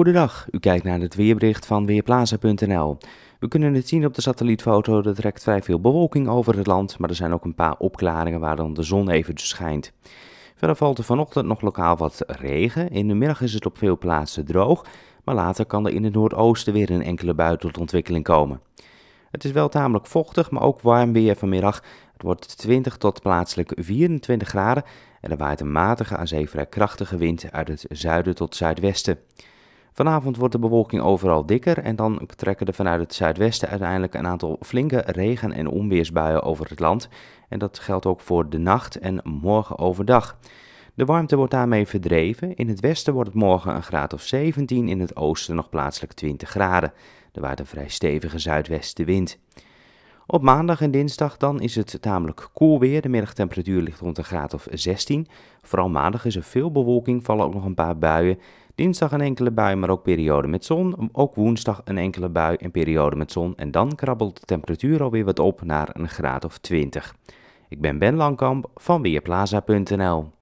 Goedendag, u kijkt naar het weerbericht van Weerplaza.nl. We kunnen het zien op de satellietfoto, er trekt vrij veel bewolking over het land, maar er zijn ook een paar opklaringen waar dan de zon even schijnt. Verder valt er vanochtend nog lokaal wat regen, in de middag is het op veel plaatsen droog, maar later kan er in het noordoosten weer een enkele bui tot ontwikkeling komen. Het is wel tamelijk vochtig, maar ook warm weer vanmiddag. Het wordt 20 tot plaatselijk 24 graden en er waait een matige aan zee vrij krachtige wind uit het zuiden tot zuidwesten. Vanavond wordt de bewolking overal dikker en dan trekken er vanuit het zuidwesten uiteindelijk een aantal flinke regen- en onweersbuien over het land. En dat geldt ook voor de nacht en morgen overdag. De warmte wordt daarmee verdreven. In het westen wordt het morgen een graad of 17, in het oosten nog plaatselijk 20 graden. Er waait een vrij stevige zuidwestenwind. Op maandag en dinsdag dan is het tamelijk koel weer. De middagtemperatuur ligt rond een graad of 16. Vooral maandag is er veel bewolking, vallen ook nog een paar buien. Dinsdag een enkele bui, maar ook periode met zon. Ook woensdag een enkele bui en periode met zon. En dan krabbelt de temperatuur alweer wat op naar een graad of 20. Ik ben Ben Langkamp van Weerplaza.nl.